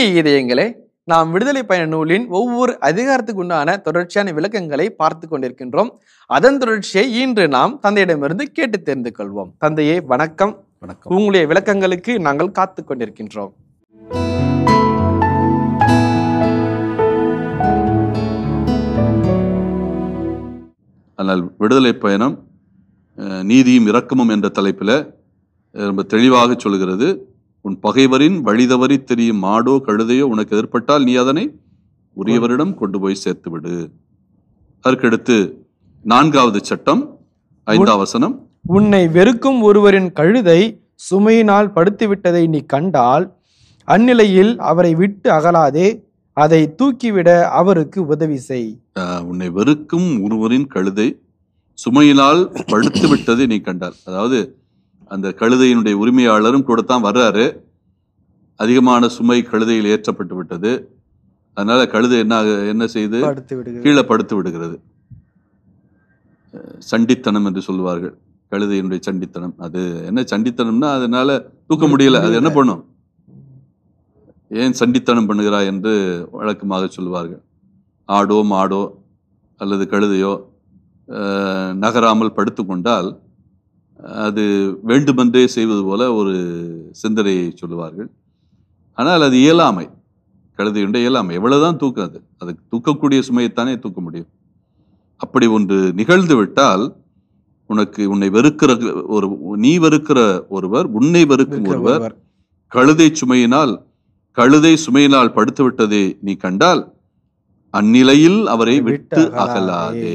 இனிய இதயங்களே நாம் விடுதலை பயண நூலின் ஒவ்வொரு அதிகாரத்துக்குண்டான தொடர்ச்சியான விளக்கங்களை பார்த்து கொண்டிருக்கின்றோம் அதன் தொடர்ச்சியை இன்று நாம் தந்தையிடமிருந்து கேட்டு தெரிந்து கொள்வோம் தந்தையே வணக்கம் வணக்கம் உங்களுடைய விளக்கங்களுக்கு நாங்கள் காத்து கொண்டிருக்கின்றோம் ஆனால் விடுதலை பயணம் நீதியும் இரக்கமும் என்ற தலைப்பில் ரொம்ப தெளிவாக சொல்கிறது உன் பகைவரின் வழிதவறி தெரியும் மாடோ கழுதையோ உனக்கு ஏற்பட்டால் நீ அதனை உரியவரிடம் கொண்டு போய் சேர்த்து விடு அதற்கடுத்து நான்காவது சட்டம் ஐந்தாவது வசனம் உன்னை வெறுக்கும் ஒருவரின் கழுதை சுமையினால் படுத்துவிட்டதை நீ கண்டால் அந்நிலையில் அவரை விட்டு அகலாதே அதை தூக்கிவிட அவருக்கு உதவி செய் உன்னை வெறுக்கும் ஒருவரின் கழுதை சுமையினால் படுத்து விட்டதை நீ கண்டால் அதாவது அந்த கழுதையினுடைய உரிமையாளரும் கூட தான் வர்றாரு அதிகமான சுமை கழுதையில் ஏற்றப்பட்டு விட்டது அதனால கழுதை என்ன என்ன செய்து கீழே படுத்து விடுகிறது சண்டித்தனம் என்று சொல்லுவார்கள் கழுதையினுடைய சண்டித்தனம் அது என்ன சண்டித்தனம்னா அதனால தூக்க முடியல அது என்ன பண்ணும் ஏன் சண்டித்தனம் பண்ணுகிறாய் என்று வழக்கமாக சொல்லுவார்கள் ஆடோ மாடோ அல்லது கழுதையோ நகராமல் படுத்து கொண்டால் அது வேண்டுமென்றே செய்வது போல ஒரு சிந்தனையை சொல்லுவார்கள் ஆனால் அது இயலாமை கழுதையுண்ட இயலாமை எவ்வளவுதான் தூக்கம் அது அதுக்கு தூக்கக்கூடிய சுமையைத்தானே தூக்க முடியும் அப்படி ஒன்று நிகழ்ந்து விட்டால் உனக்கு உன்னை வெறுக்கிற ஒரு நீ வெறுக்கிற ஒருவர் உன்னை வெறுக்கும் ஒருவர் கழுதை சுமையினால் கழுதை சுமையினால் படுத்து விட்டதை நீ கண்டால் அந்நிலையில் அவரை விட்டு அகலாதே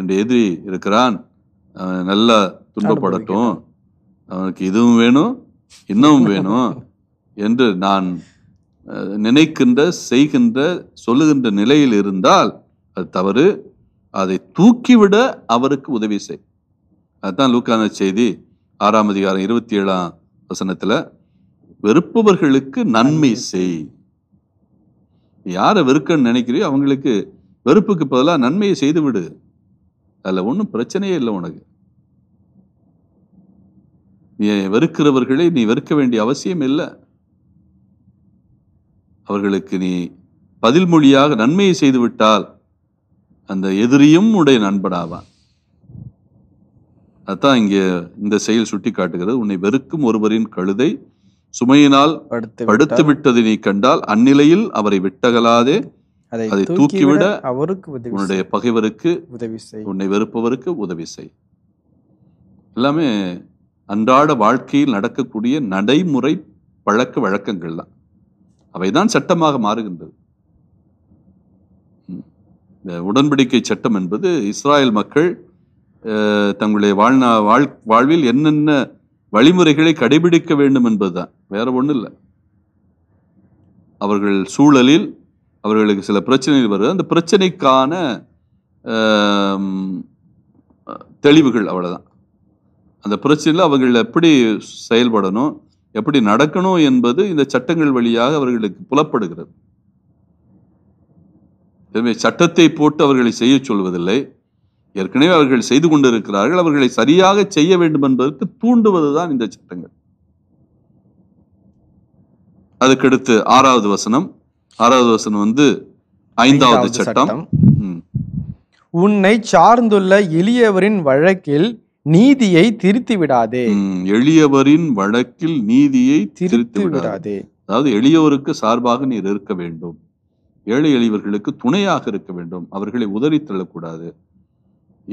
என்று எதிரி இருக்கிறான் நல்லா துன்பப்படட்டும் அவனுக்கு இதுவும் வேணும் இன்னமும் வேணும் என்று நான் நினைக்கின்ற செய்கின்ற சொல்லுகின்ற நிலையில் இருந்தால் அது தவறு அதை தூக்கிவிட அவருக்கு உதவி செய் அதுதான் லூக்கான செய்தி ஆறாம் அதிகாரம் இருபத்தி ஏழாம் வசனத்தில் வெறுப்பவர்களுக்கு நன்மை செய் யாரை வெறுக்கன்னு நினைக்கிறியோ அவங்களுக்கு வெறுப்புக்கு பதிலாக நன்மையை செய்து விடு அதில் ஒன்றும் பிரச்சனையே இல்லை உனக்கு நீ வெறுக்கிறவர்களை நீ வெறுக்க வேண்டிய அவசியம் இல்லை அவர்களுக்கு நீ பதில் மொழியாக நன்மையை செய்துவிட்டால் அந்த எதிரியும் உடைய நண்பனாவான் அதான் இங்கே இந்த செயல் சுட்டி காட்டுகிறது உன்னை வெறுக்கும் ஒருவரின் கழுதை சுமையினால் படுத்து விட்டதை நீ கண்டால் அந்நிலையில் அவரை விட்டகலாதே அதை தூக்கிவிட அவருக்கு உன்னுடைய பகைவருக்கு உதவி செய் உன்னை வெறுப்பவருக்கு உதவி செய் எல்லாமே அன்றாட வாழ்க்கையில் நடக்கக்கூடிய நடைமுறை பழக்க வழக்கங்கள் தான் அவைதான் சட்டமாக மாறுகின்றது இந்த உடன்படிக்கை சட்டம் என்பது இஸ்ராயல் மக்கள் தங்களுடைய வாழ்நா வாழ் வாழ்வில் என்னென்ன வழிமுறைகளை கடைபிடிக்க வேண்டும் என்பதுதான் வேற ஒன்றும் இல்லை அவர்கள் சூழலில் அவர்களுக்கு சில பிரச்சனைகள் வருது அந்த பிரச்சனைக்கான தெளிவுகள் அவ்வளோதான் அந்த பிரச்சனையில் அவர்கள் எப்படி செயல்படணும் எப்படி நடக்கணும் என்பது இந்த சட்டங்கள் வழியாக அவர்களுக்கு புலப்படுகிறது எனவே சட்டத்தை போட்டு அவர்களை செய்ய சொல்வதில்லை ஏற்கனவே அவர்கள் செய்து கொண்டிருக்கிறார்கள் அவர்களை சரியாக செய்ய வேண்டும் என்பதற்கு தூண்டுவதுதான் இந்த சட்டங்கள் அதுக்கடுத்து ஆறாவது வசனம் ஆறாவது வசனம் வந்து ஐந்தாவது சட்டம் உன்னை சார்ந்துள்ள எளியவரின் வழக்கில் நீதியை திருத்தி விடாதே எளியவரின் வழக்கில் நீதியை திருத்தி விடாதே அதாவது எளியவருக்கு சார்பாக நீர் இருக்க வேண்டும் ஏழை எளியவர்களுக்கு துணையாக இருக்க வேண்டும் அவர்களை உதறி தள்ளக்கூடாது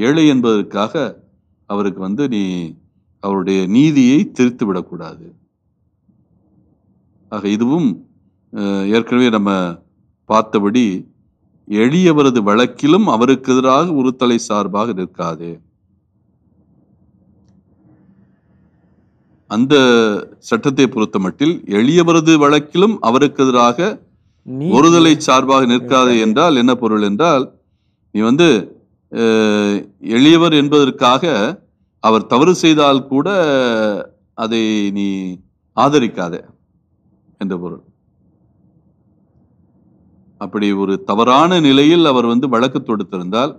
ஏழை என்பதற்காக அவருக்கு வந்து நீ அவருடைய நீதியை திருத்து விடக்கூடாது ஆக இதுவும் ஏற்கனவே நம்ம பார்த்தபடி எளியவரது வழக்கிலும் அவருக்கு எதிராக உறுத்தலை சார்பாக நிற்காது அந்த சட்டத்தை பொறுத்த மட்டில் எளியவரது வழக்கிலும் அவருக்கு எதிராக ஒருதலை சார்பாக நிற்காது என்றால் என்ன பொருள் என்றால் நீ வந்து எளியவர் என்பதற்காக அவர் தவறு செய்தால் கூட அதை நீ ஆதரிக்காத என்ற பொருள் அப்படி ஒரு தவறான நிலையில் அவர் வந்து வழக்கு தொடுத்திருந்தால்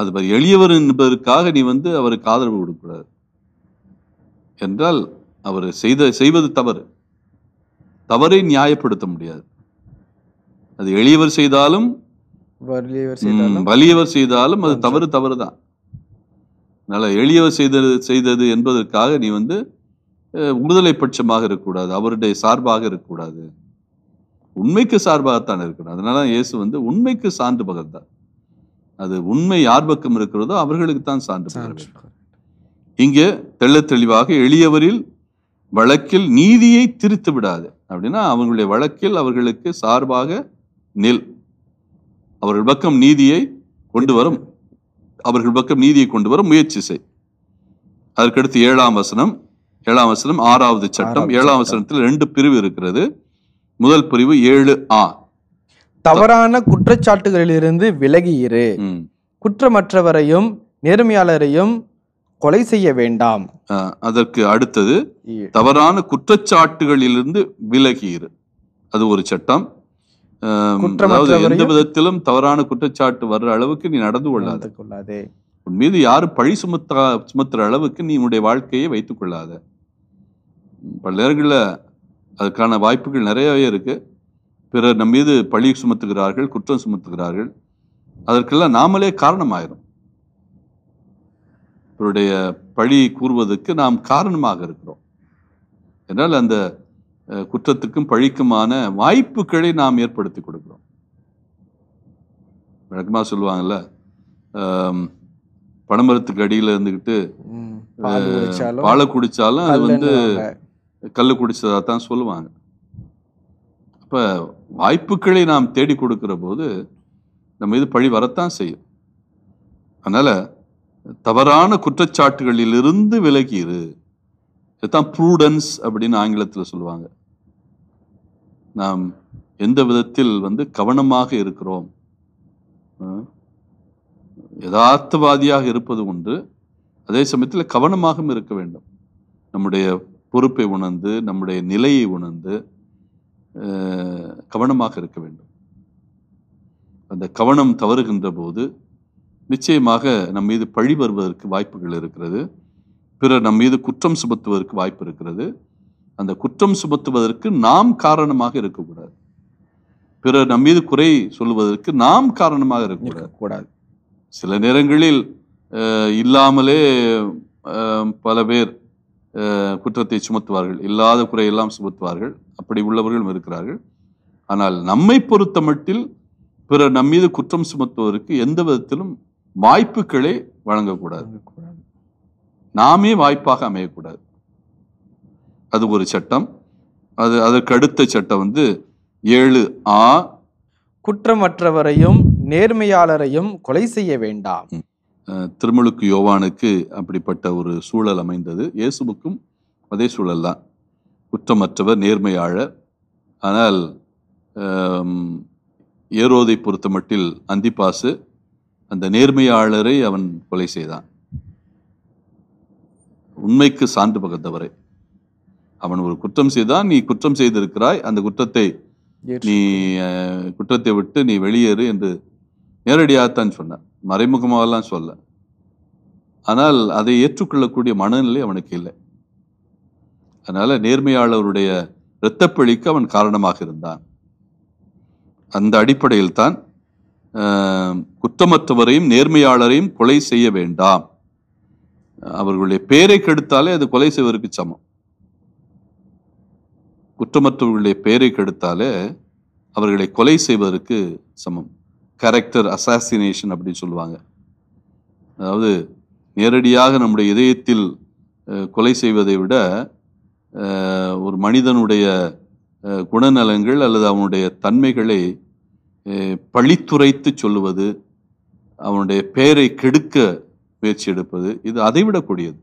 அது எளியவர் என்பதற்காக நீ வந்து அவருக்கு ஆதரவு கொடுக்கூடாது என்றால் அவர் செய்த செய்வது தவறு தவறை நியாயப்படுத்த முடியாது அது எளியவர் செய்தாலும் வலியவர் செய்தாலும் அது தவறு தவறு தான் அதனால எளியவர் செய்தது செய்தது என்பதற்காக நீ வந்து விடுதலை பட்சமாக இருக்கக்கூடாது அவருடைய சார்பாக இருக்கக்கூடாது உண்மைக்கு சார்பாகத்தான் இருக்கணும் அதனால இயேசு வந்து உண்மைக்கு சான்று பகர்ந்தார் அது உண்மை யார் பக்கம் இருக்கிறதோ அவர்களுக்கு தான் சான்று பகர்ந்தார் இங்கே தெள்ள தெளிவாக எளியவரில் வழக்கில் நீதியை திருத்து விடாது அப்படின்னா அவங்களுடைய வழக்கில் அவர்களுக்கு சார்பாக நில் அவர்கள் பக்கம் நீதியை கொண்டு வரும் அவர்கள் பக்கம் நீதியை கொண்டு வர முயற்சி செய் அதற்கடுத்து ஏழாம் வசனம் ஏழாம் வசனம் ஆறாவது சட்டம் ஏழாம் வசனத்தில் ரெண்டு பிரிவு இருக்கிறது முதல் பிரிவு ஏழு ஆ தவறான குற்றச்சாட்டுகளிலிருந்து விலகியிரு குற்றமற்றவரையும் நேர்மையாளரையும் கொலை செய்ய வேண்டாம் அதற்கு அடுத்தது தவறான குற்றச்சாட்டுகளிலிருந்து விலகியிரு அது ஒரு சட்டம் அதாவது எந்த விதத்திலும் தவறான குற்றச்சாட்டு வர்ற அளவுக்கு நீ நடந்து கொள்ளாதே உன் மீது யாரு பழி சுமத்த சுமத்துற அளவுக்கு நீ உன்னுடைய வாழ்க்கையை வைத்துக் கொள்ளாத பல நேரங்களில் அதுக்கான வாய்ப்புகள் நிறையவே இருக்கு பிறர் நம்மீது மீது பழி சுமத்துகிறார்கள் குற்றம் சுமத்துகிறார்கள் அதற்கெல்லாம் நாமளே காரணமாயிரும் இவருடைய பழி கூறுவதற்கு நாம் காரணமாக இருக்கிறோம் என்றால் அந்த குற்றத்துக்கும் பழிக்குமான வாய்ப்புகளை நாம் ஏற்படுத்தி கொடுக்குறோம் வழக்கமாக சொல்லுவாங்கள்ல பனமரத்துக்கு அடியில் இருந்துக்கிட்டு வாழை குடித்தாலும் அது வந்து கல் குடிச்சதா தான் சொல்லுவாங்க இப்போ வாய்ப்புகளை நாம் தேடி கொடுக்குற போது நம்ம இது பழி வரத்தான் செய்யும் அதனால் தவறான குற்றச்சாட்டுகளிலிருந்து விலகிரு இதுதான் ப்ரூடன்ஸ் அப்படின்னு ஆங்கிலத்தில் சொல்லுவாங்க நாம் எந்த விதத்தில் வந்து கவனமாக இருக்கிறோம் யதார்த்தவாதியாக இருப்பது உண்டு அதே சமயத்தில் கவனமாகவும் இருக்க வேண்டும் நம்முடைய பொறுப்பை உணர்ந்து நம்முடைய நிலையை உணர்ந்து கவனமாக இருக்க வேண்டும் அந்த கவனம் தவறுகின்ற போது நிச்சயமாக நம் மீது பழி வருவதற்கு வாய்ப்புகள் இருக்கிறது பிறர் நம் மீது குற்றம் சுமத்துவதற்கு வாய்ப்பு இருக்கிறது அந்த குற்றம் சுமத்துவதற்கு நாம் காரணமாக இருக்கக்கூடாது பிறர் நம் மீது குறை சொல்லுவதற்கு நாம் காரணமாக இருக்கக்கூடாது சில நேரங்களில் இல்லாமலே பல பேர் குற்றத்தை சுமத்துவார்கள் இல்லாத குறையெல்லாம் சுமத்துவார்கள் அப்படி உள்ளவர்களும் இருக்கிறார்கள் ஆனால் நம்மை பொறுத்த மட்டில் பிறர் நம்மீது குற்றம் சுமத்துவதற்கு எந்த விதத்திலும் வாய்ப்புகளை வழங்கக்கூடாது நாமே வாய்ப்பாக அமையக்கூடாது அது ஒரு சட்டம் அது அதற்கு அடுத்த சட்டம் வந்து ஏழு ஆ குற்றமற்றவரையும் நேர்மையாளரையும் கொலை செய்ய வேண்டாம் திருமுழுக்கு யோவானுக்கு அப்படிப்பட்ட ஒரு சூழல் அமைந்தது இயேசுவுக்கும் அதே சூழல் தான் குற்றமற்றவர் நேர்மையாளர் ஆனால் ஏரோதை பொறுத்த மட்டில் அந்திப்பாசு அந்த நேர்மையாளரை அவன் கொலை செய்தான் உண்மைக்கு சான்று பகத்தவரை அவன் ஒரு குற்றம் செய்தான் நீ குற்றம் செய்திருக்கிறாய் அந்த குற்றத்தை நீ குற்றத்தை விட்டு நீ வெளியேறு என்று நேரடியாகத்தான் சொன்ன மறைமுகமாகலாம் சொல்ல ஆனால் அதை ஏற்றுக்கொள்ளக்கூடிய மனநிலை அவனுக்கு இல்லை அதனால நேர்மையாளருடைய இரத்தப்பிழிக்கு அவன் காரணமாக இருந்தான் அந்த அடிப்படையில் தான் குற்றமற்றவரையும் நேர்மையாளரையும் கொலை செய்ய வேண்டாம் அவர்களுடைய பெயரை கெடுத்தாலே அது கொலை செய்வதற்கு சமம் குற்றமற்றவர்களுடைய பெயரை கெடுத்தாலே அவர்களை கொலை செய்வதற்கு சமம் கரெக்டர் அசாசினேஷன் அப்படின்னு சொல்லுவாங்க அதாவது நேரடியாக நம்முடைய இதயத்தில் கொலை செய்வதை விட ஒரு மனிதனுடைய குணநலங்கள் அல்லது அவனுடைய தன்மைகளை பழித்துரைத்து சொல்லுவது அவனுடைய பெயரை கெடுக்க முயற்சி எடுப்பது இது அதை விடக்கூடியது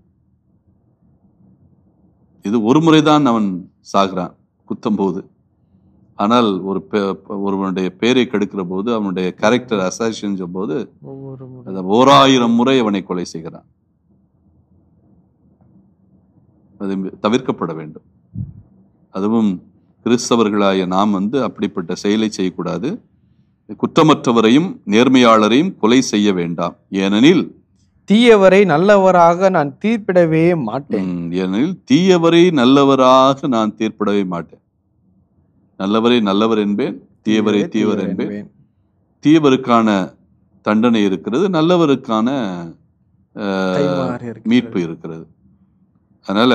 இது ஒரு முறைதான் அவன் சாகிறான் குத்தம் போது ஆனால் ஒரு ஒருவனுடைய பெயரை கெடுக்கிற போது அவனுடைய கேரக்டர் அசாசின் போது ஆயிரம் முறை அவனை கொலை செய்கிறான் அது தவிர்க்கப்பட வேண்டும் அதுவும் கிறிஸ்தவர்களாய நாம் வந்து அப்படிப்பட்ட செயலை செய்யக்கூடாது குற்றமற்றவரையும் நேர்மையாளரையும் கொலை செய்ய வேண்டாம் ஏனெனில் தீயவரை நல்லவராக நான் தீர்ப்பிடவே மாட்டேன் ஏனெனில் தீயவரை நல்லவராக நான் தீர்ப்பிடவே மாட்டேன் நல்லவரை நல்லவர் என்பேன் தீயவரை தீவர் என்பேன் தீயவருக்கான தண்டனை இருக்கிறது நல்லவருக்கான மீட்பு இருக்கிறது அதனால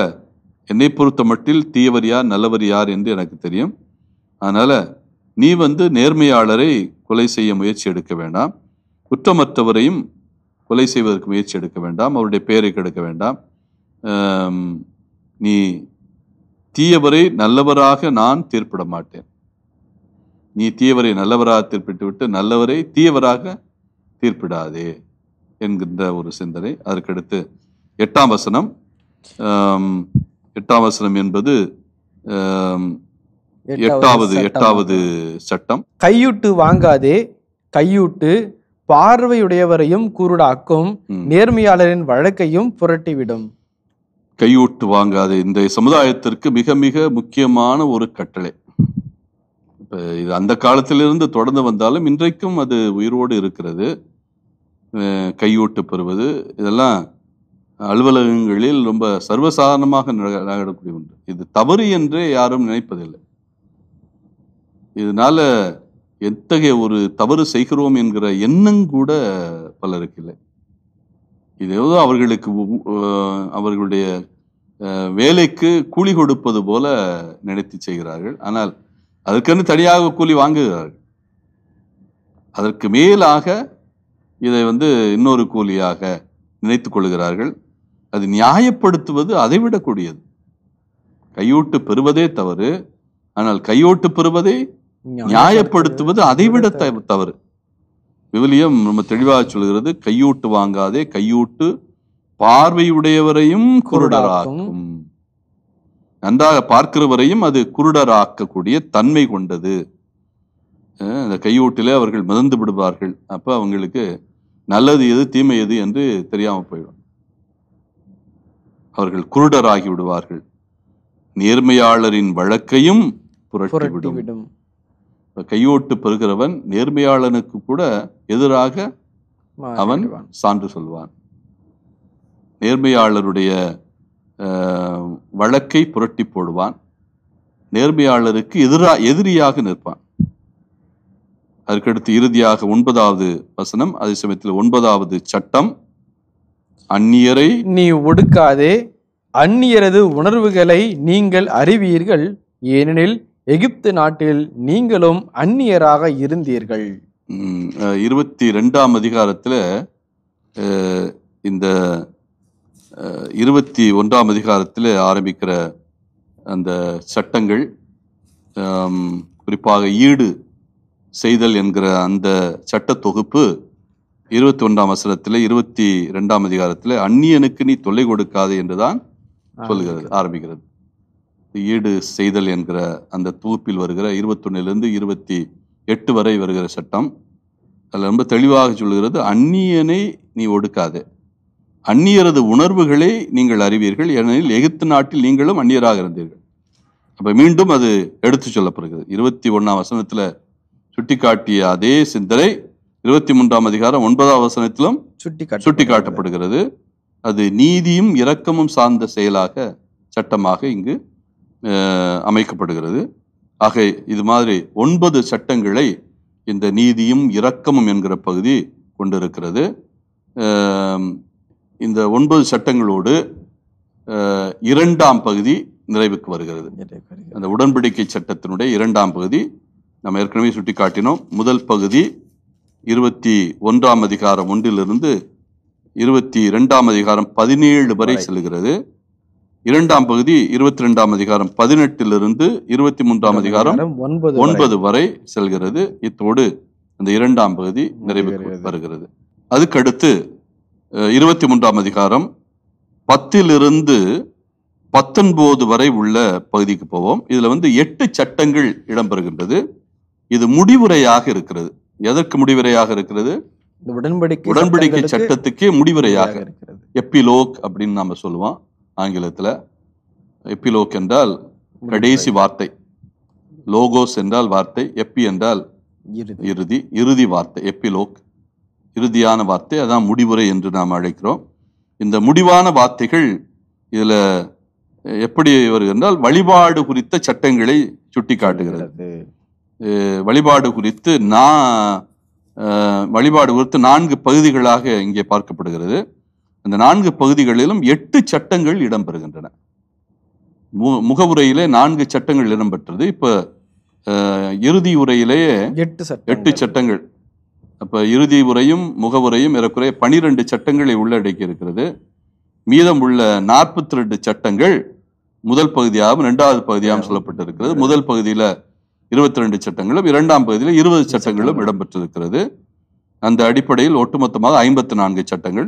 என்னை பொறுத்த மட்டில் தீயவர் யார் நல்லவர் யார் என்று எனக்கு தெரியும் அதனால நீ வந்து நேர்மையாளரை கொலை செய்ய முயற்சி எடுக்க வேண்டாம் குற்றமற்றவரையும் கொலை செய்வதற்கு முயற்சி எடுக்க வேண்டாம் அவருடைய பெயரை கெடுக்க வேண்டாம் நீ தீயவரை நல்லவராக நான் தீர்ப்பிட மாட்டேன் நீ தீயவரை நல்லவராக தீர்ப்பிட்டு விட்டு நல்லவரை தீயவராக தீர்ப்பிடாதே என்கின்ற ஒரு சிந்தனை அதற்கடுத்து எட்டாம் வசனம் எட்டாம் வசனம் என்பது எட்டாவது எட்டாவது சட்டம் கையூட்டு வாங்காதே கையூட்டு பார்வையுடையவரையும் கூருடாக்கும் நேர்மையாளரின் வழக்கையும் புரட்டிவிடும் கையூட்டு வாங்காது இந்த சமுதாயத்திற்கு மிக மிக முக்கியமான ஒரு கட்டளை இது அந்த காலத்திலிருந்து தொடர்ந்து வந்தாலும் இன்றைக்கும் அது உயிரோடு இருக்கிறது கையூட்டு பெறுவது இதெல்லாம் அலுவலகங்களில் ரொம்ப சர்வசாதாரணமாக நடக்கக்கூடிய ஒன்று இது தவறு என்றே யாரும் நினைப்பதில்லை இதனால எத்தகைய ஒரு தவறு செய்கிறோம் என்கிற எண்ணம் கூட பலருக்கு இல்லை இது ஏதோ அவர்களுக்கு அவர்களுடைய வேலைக்கு கூலி கொடுப்பது போல நினைத்து செய்கிறார்கள் ஆனால் அதற்கென்று தனியாக கூலி வாங்குகிறார்கள் அதற்கு மேலாக இதை வந்து இன்னொரு கூலியாக நினைத்து கொள்கிறார்கள் அது நியாயப்படுத்துவது அதைவிடக்கூடியது கையோட்டு பெறுவதே தவறு ஆனால் கையோட்டு பெறுவதே நியாயப்படுத்துவது அதைவிட தவறு விவிலியம் நம்ம தெளிவாக சொல்கிறது கையூட்டு வாங்காதே கையூட்டு பார்வையுடையவரையும் குருடராக்கும் நன்றாக பார்க்கிறவரையும் அது குருடராக்கக்கூடிய தன்மை கொண்டது அந்த கையூட்டிலே அவர்கள் மிதந்து விடுவார்கள் அப்போ அவங்களுக்கு நல்லது எது தீமை எது என்று தெரியாமல் போயிடும் அவர்கள் குருடராகி விடுவார்கள் நேர்மையாளரின் வழக்கையும் புரட்டி விடும் கையோட்டு பெறுகிறவன் நேர்மையாளனுக்கு கூட எதிராக அவன் சான்று சொல்வான் நேர்மையாளருடைய வழக்கை புரட்டி போடுவான் நேர்மையாளருக்கு எதிரா எதிரியாக நிற்பான் அதற்கடுத்து இறுதியாக ஒன்பதாவது வசனம் அதே சமயத்தில் ஒன்பதாவது சட்டம் அந்நியரை நீ ஒடுக்காதே அந்நியரது உணர்வுகளை நீங்கள் அறிவீர்கள் ஏனெனில் எகிப்து நாட்டில் நீங்களும் அந்நியராக இருந்தீர்கள் இருபத்தி ரெண்டாம் அதிகாரத்தில் இந்த இருபத்தி ஒன்றாம் அதிகாரத்தில் ஆரம்பிக்கிற அந்த சட்டங்கள் குறிப்பாக ஈடு செய்தல் என்கிற அந்த சட்ட தொகுப்பு இருபத்தி ஒன்றாம் வசனத்தில் இருபத்தி ரெண்டாம் அதிகாரத்தில் அந்நியனுக்கு நீ தொல்லை கொடுக்காது என்றுதான் சொல்கிறது ஆரம்பிக்கிறது ஈடு செய்தல் என்கிற அந்த தொகுப்பில் வருகிற இருபத்தொன்னிலிருந்து இருபத்தி எட்டு வரை வருகிற சட்டம் அதில் ரொம்ப தெளிவாக சொல்கிறது அந்நியனை நீ ஒடுக்காது அந்நியரது உணர்வுகளை நீங்கள் அறிவீர்கள் ஏனெனில் எகிப்து நாட்டில் நீங்களும் அந்நியராக இருந்தீர்கள் அப்போ மீண்டும் அது எடுத்து சொல்லப்படுகிறது இருபத்தி ஒன்றாம் வசனத்தில் சுட்டிக்காட்டிய அதே சிந்தனை இருபத்தி மூன்றாம் அதிகாரம் ஒன்பதாம் வசனத்திலும் சுட்டி காட்டப்படுகிறது அது நீதியும் இரக்கமும் சார்ந்த செயலாக சட்டமாக இங்கு அமைக்கப்படுகிறது ஆக இது மாதிரி ஒன்பது சட்டங்களை இந்த நீதியும் இரக்கமும் என்கிற பகுதி கொண்டிருக்கிறது இந்த ஒன்பது சட்டங்களோடு இரண்டாம் பகுதி நிறைவுக்கு வருகிறது அந்த உடன்படிக்கை சட்டத்தினுடைய இரண்டாம் பகுதி நம்ம ஏற்கனவே சுட்டி காட்டினோம் முதல் பகுதி இருபத்தி ஒன்றாம் அதிகாரம் ஒன்றிலிருந்து இருபத்தி ரெண்டாம் அதிகாரம் பதினேழு வரை செல்கிறது இரண்டாம் பகுதி இருபத்தி ரெண்டாம் அதிகாரம் பதினெட்டிலிருந்து இருபத்தி மூன்றாம் அதிகாரம் ஒன்பது வரை செல்கிறது இத்தோடு அந்த இரண்டாம் பகுதி நிறைவு வருகிறது அதுக்கடுத்து இருபத்தி மூன்றாம் அதிகாரம் பத்திலிருந்து பத்தொன்பது வரை உள்ள பகுதிக்கு போவோம் இதுல வந்து எட்டு சட்டங்கள் இடம்பெறுகின்றது இது முடிவுரையாக இருக்கிறது எதற்கு முடிவுரையாக இருக்கிறது உடன்படிக்கை உடன்படிக்கை சட்டத்துக்கே முடிவுரையாக இருக்கிறது எப்பிலோக் அப்படின்னு நாம சொல்லுவோம் ஆங்கிலத்தில் எப்பிலோக் என்றால் கடைசி வார்த்தை லோகோஸ் என்றால் வார்த்தை எப்பி என்றால் இறுதி இறுதி வார்த்தை எப்பிலோக் இறுதியான வார்த்தை அதான் முடிவுரை என்று நாம் அழைக்கிறோம் இந்த முடிவான வார்த்தைகள் இதில் எப்படி வருகின்றால் வழிபாடு குறித்த சட்டங்களை சுட்டி காட்டுகிறது வழிபாடு குறித்து நான் வழிபாடு குறித்து நான்கு பகுதிகளாக இங்கே பார்க்கப்படுகிறது இந்த நான்கு பகுதிகளிலும் எட்டு சட்டங்கள் இடம்பெறுகின்றன மு முகவுரையிலே நான்கு சட்டங்கள் இடம்பெற்றது இப்போ இறுதி உரையிலேயே எட்டு எட்டு சட்டங்கள் அப்போ இறுதி உரையும் முகவுரையும் ஏறக்குறைய பனிரெண்டு சட்டங்களை உள்ளடக்கி இருக்கிறது மீதம் உள்ள நாற்பத்தி ரெண்டு சட்டங்கள் முதல் பகுதியாகவும் இரண்டாவது பகுதியாகவும் சொல்லப்பட்டிருக்கிறது முதல் பகுதியில் இருபத்தி ரெண்டு சட்டங்களும் இரண்டாம் பகுதியில் இருபது சட்டங்களும் இடம்பெற்றிருக்கிறது அந்த அடிப்படையில் ஒட்டுமொத்தமாக ஐம்பத்தி நான்கு சட்டங்கள்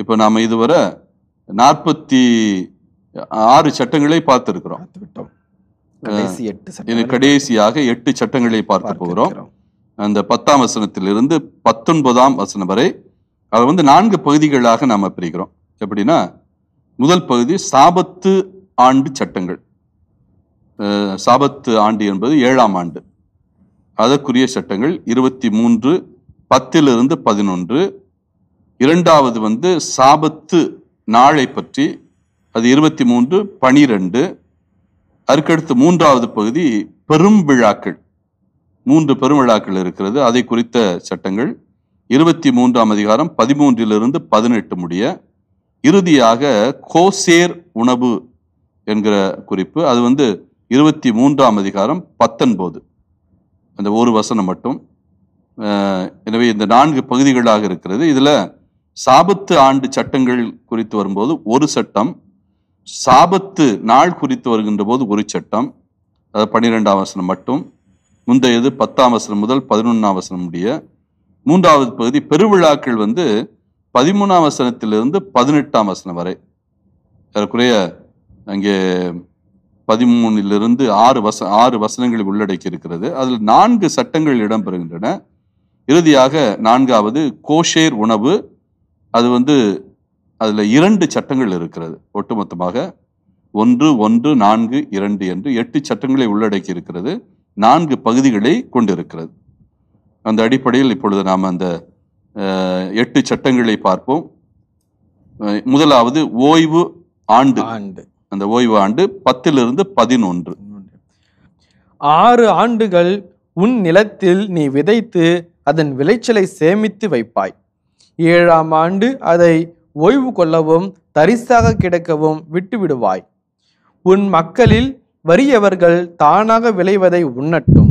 இப்போ நாம் இதுவரை நாற்பத்தி ஆறு சட்டங்களை பார்த்திருக்கிறோம் கடைசியாக எட்டு சட்டங்களை பார்க்க போகிறோம் அந்த பத்தாம் வசனத்திலிருந்து பத்தொன்பதாம் வசனம் வரை அதை வந்து நான்கு பகுதிகளாக நாம் பிரிக்கிறோம் எப்படின்னா முதல் பகுதி சாபத்து ஆண்டு சட்டங்கள் சாபத்து ஆண்டு என்பது ஏழாம் ஆண்டு அதற்குரிய சட்டங்கள் இருபத்தி மூன்று பத்திலிருந்து பதினொன்று இரண்டாவது வந்து சாபத்து நாளை பற்றி அது இருபத்தி மூன்று பனிரெண்டு அதுக்கடுத்து மூன்றாவது பகுதி பெரும் விழாக்கள் மூன்று பெரும் விழாக்கள் இருக்கிறது அதை குறித்த சட்டங்கள் இருபத்தி மூன்றாம் அதிகாரம் பதிமூன்றிலிருந்து பதினெட்டு முடிய இறுதியாக கோசேர் உணவு என்கிற குறிப்பு அது வந்து இருபத்தி மூன்றாம் அதிகாரம் பத்தொன்பது அந்த ஒரு வசனம் மட்டும் எனவே இந்த நான்கு பகுதிகளாக இருக்கிறது இதில் சாபத்து ஆண்டு சட்டங்கள் குறித்து வரும்போது ஒரு சட்டம் சாபத்து நாள் குறித்து வருகின்ற போது ஒரு சட்டம் அதாவது பன்னிரெண்டாம் வசனம் மட்டும் முந்தையது பத்தாம் வசனம் முதல் பதினொன்றாம் வசனம் உடைய மூன்றாவது பகுதி பெருவிழாக்கள் வந்து பதிமூணாம் வசனத்திலிருந்து பதினெட்டாம் வசனம் வரை ஏறக்குறைய அங்கே பதிமூணிலிருந்து ஆறு வச ஆறு வசனங்களை உள்ளடக்கி இருக்கிறது அதில் நான்கு சட்டங்கள் இடம்பெறுகின்றன இறுதியாக நான்காவது கோஷேர் உணவு அது வந்து அதில் இரண்டு சட்டங்கள் இருக்கிறது ஒட்டுமொத்தமாக ஒன்று ஒன்று நான்கு இரண்டு என்று எட்டு சட்டங்களை உள்ளடக்கி இருக்கிறது நான்கு பகுதிகளை கொண்டிருக்கிறது அந்த அடிப்படையில் இப்பொழுது நாம் அந்த எட்டு சட்டங்களை பார்ப்போம் முதலாவது ஓய்வு ஆண்டு ஆண்டு அந்த ஓய்வு ஆண்டு பத்திலிருந்து பதினொன்று ஆறு ஆண்டுகள் உன் நிலத்தில் நீ விதைத்து அதன் விளைச்சலை சேமித்து வைப்பாய் ஏழாம் ஆண்டு அதை ஓய்வு கொள்ளவும் தரிசாக கிடக்கவும் விட்டுவிடுவாய் உன் மக்களில் வறியவர்கள் தானாக விளைவதை உண்ணட்டும்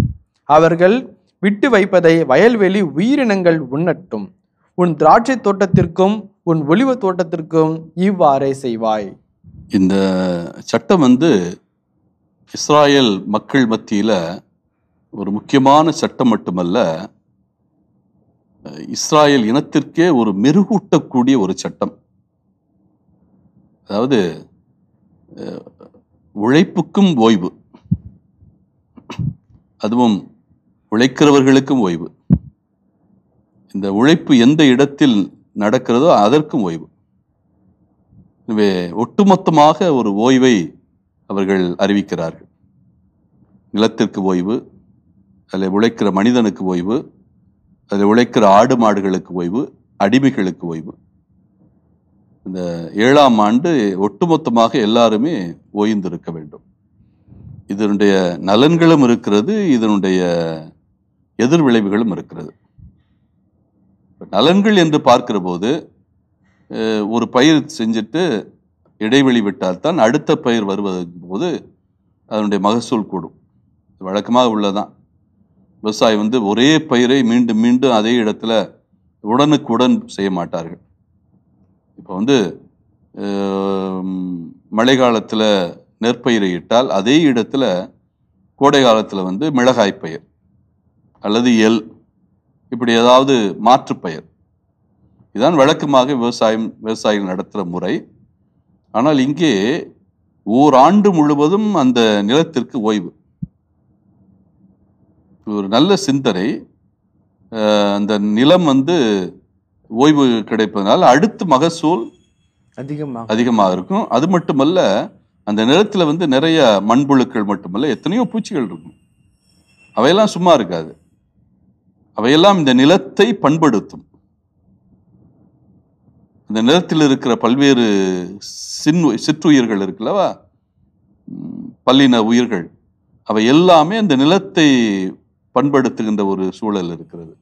அவர்கள் விட்டு வைப்பதை வயல்வெளி உயிரினங்கள் உண்ணட்டும் உன் திராட்சை தோட்டத்திற்கும் உன் ஒளிவு தோட்டத்திற்கும் இவ்வாறே செய்வாய் இந்த சட்டம் வந்து இஸ்ராயல் மக்கள் மத்தியில் ஒரு முக்கியமான சட்டம் மட்டுமல்ல இஸ்ராயல் இனத்திற்கே ஒரு மெருகூட்டக்கூடிய ஒரு சட்டம் அதாவது உழைப்புக்கும் ஓய்வு அதுவும் உழைக்கிறவர்களுக்கும் ஓய்வு இந்த உழைப்பு எந்த இடத்தில் நடக்கிறதோ அதற்கும் ஓய்வு எனவே ஒட்டுமொத்தமாக ஒரு ஓய்வை அவர்கள் அறிவிக்கிறார்கள் நிலத்திற்கு ஓய்வு அதில் உழைக்கிற மனிதனுக்கு ஓய்வு அதில் உழைக்கிற ஆடு மாடுகளுக்கு ஓய்வு அடிமைகளுக்கு ஓய்வு இந்த ஏழாம் ஆண்டு ஒட்டுமொத்தமாக எல்லாருமே ஓய்ந்திருக்க வேண்டும் இதனுடைய நலன்களும் இருக்கிறது இதனுடைய எதிர்விளைவுகளும் இருக்கிறது நலன்கள் என்று பார்க்கிற போது ஒரு பயிர் செஞ்சுட்டு இடைவெளி விட்டால் தான் அடுத்த பயிர் வருவதற்கும் போது அதனுடைய மகசூல் கூடும் வழக்கமாக உள்ளதான் விவசாயி வந்து ஒரே பயிரை மீண்டும் மீண்டும் அதே இடத்துல உடனுக்குடன் செய்ய மாட்டார்கள் இப்போ வந்து மழை காலத்தில் நெற்பயிரை இட்டால் அதே இடத்துல கோடை காலத்தில் வந்து மிளகாய் பயிர் அல்லது எல் இப்படி ஏதாவது மாற்று பயிர் வழக்கமாக விவசாயம் விவசாயிகள் நடத்துகிற முறை ஆனால் இங்கே ஓராண்டு முழுவதும் அந்த நிலத்திற்கு ஓய்வு ஒரு நல்ல சிந்தனை அந்த நிலம் வந்து ஓய்வு கிடைப்பதனால் அடுத்து மகசூல் அதிகமாக அதிகமாக இருக்கும் அது மட்டுமல்ல அந்த நிலத்தில் வந்து நிறைய மண்புழுக்கள் மட்டுமல்ல எத்தனையோ பூச்சிகள் இருக்கும் அவையெல்லாம் சும்மா இருக்காது அவையெல்லாம் இந்த நிலத்தை பண்படுத்தும் இந்த நிலத்தில் இருக்கிற பல்வேறு சின் சிற்றுயிர்கள் இருக்குல்லவா பல்லின உயிர்கள் அவை எல்லாமே அந்த நிலத்தை பண்படுத்துகின்ற ஒரு சூழல் இருக்கிறது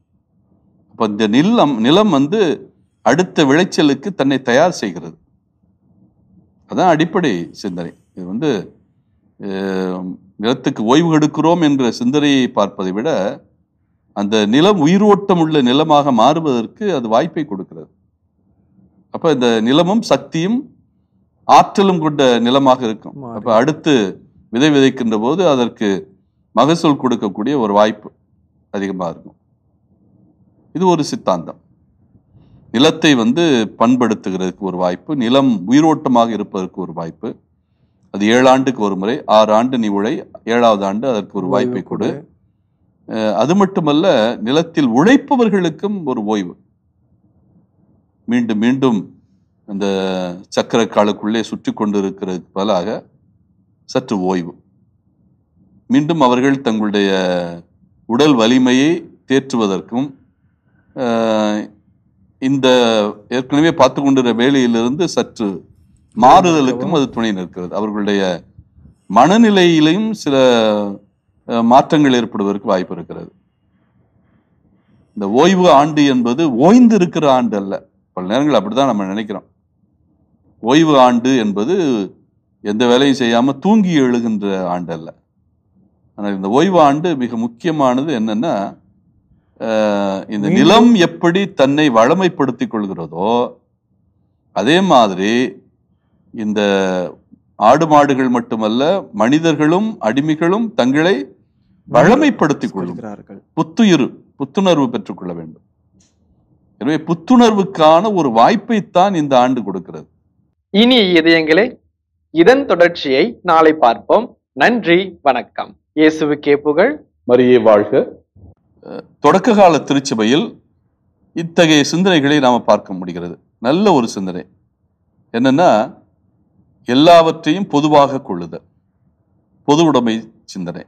அப்போ இந்த நிலம் நிலம் வந்து அடுத்த விளைச்சலுக்கு தன்னை தயார் செய்கிறது அதான் அடிப்படை சிந்தனை இது வந்து நிலத்துக்கு ஓய்வு எடுக்கிறோம் என்ற சிந்தனையை பார்ப்பதை விட அந்த நிலம் உயிரோட்டம் உள்ள நிலமாக மாறுவதற்கு அது வாய்ப்பை கொடுக்கிறது அப்போ இந்த நிலமும் சக்தியும் ஆற்றலும் கொண்ட நிலமாக இருக்கும் அப்போ அடுத்து விதை விதைக்கின்ற போது அதற்கு மகசூல் கொடுக்கக்கூடிய ஒரு வாய்ப்பு அதிகமாக இருக்கும் இது ஒரு சித்தாந்தம் நிலத்தை வந்து பண்படுத்துகிறதுக்கு ஒரு வாய்ப்பு நிலம் உயிரோட்டமாக இருப்பதற்கு ஒரு வாய்ப்பு அது ஏழாண்டுக்கு ஒரு முறை ஆறு ஆண்டு நீ உழை ஏழாவது ஆண்டு அதற்கு ஒரு வாய்ப்பை கொடு அது மட்டுமல்ல நிலத்தில் உழைப்பவர்களுக்கும் ஒரு ஓய்வு மீண்டும் மீண்டும் அந்த சக்கர காலுக்குள்ளே சுற்றி கொண்டு இருக்கிறதுக்கு பதிலாக சற்று ஓய்வு மீண்டும் அவர்கள் தங்களுடைய உடல் வலிமையை தேற்றுவதற்கும் இந்த ஏற்கனவே பார்த்து கொண்டிருந்த வேலையிலிருந்து சற்று மாறுதலுக்கும் அது துணை நிற்கிறது அவர்களுடைய மனநிலையிலையும் சில மாற்றங்கள் ஏற்படுவதற்கு வாய்ப்பு இருக்கிறது இந்த ஓய்வு ஆண்டு என்பது ஓய்ந்து இருக்கிற ஆண்டு அல்ல பல நேரங்கள் அப்படிதான் நம்ம நினைக்கிறோம் ஓய்வு ஆண்டு என்பது எந்த வேலையும் செய்யாமல் தூங்கி எழுகின்ற ஆண்டு அல்ல ஆனால் இந்த ஓய்வு ஆண்டு மிக முக்கியமானது என்னன்னா இந்த நிலம் எப்படி தன்னை வளமைப்படுத்திக் கொள்கிறதோ அதே மாதிரி இந்த ஆடு மாடுகள் மட்டுமல்ல மனிதர்களும் அடிமைகளும் தங்களை வளமைப்படுத்திக் கொள்கிறார்கள் புத்துயிர் புத்துணர்வு பெற்றுக்கொள்ள வேண்டும் எனவே புத்துணர்வுக்கான ஒரு வாய்ப்பைத்தான் இந்த ஆண்டு கொடுக்கிறது இனி இதயங்களே இதன் தொடர்ச்சியை நாளை பார்ப்போம் நன்றி வணக்கம் இயேசுவுக்கே புகழ் மரியே வாழ்க தொடக்க கால திருச்சபையில் இத்தகைய சிந்தனைகளை நாம் பார்க்க முடிகிறது நல்ல ஒரு சிந்தனை என்னன்னா எல்லாவற்றையும் பொதுவாக கொள்ளுதல் பொது உடைமை சிந்தனை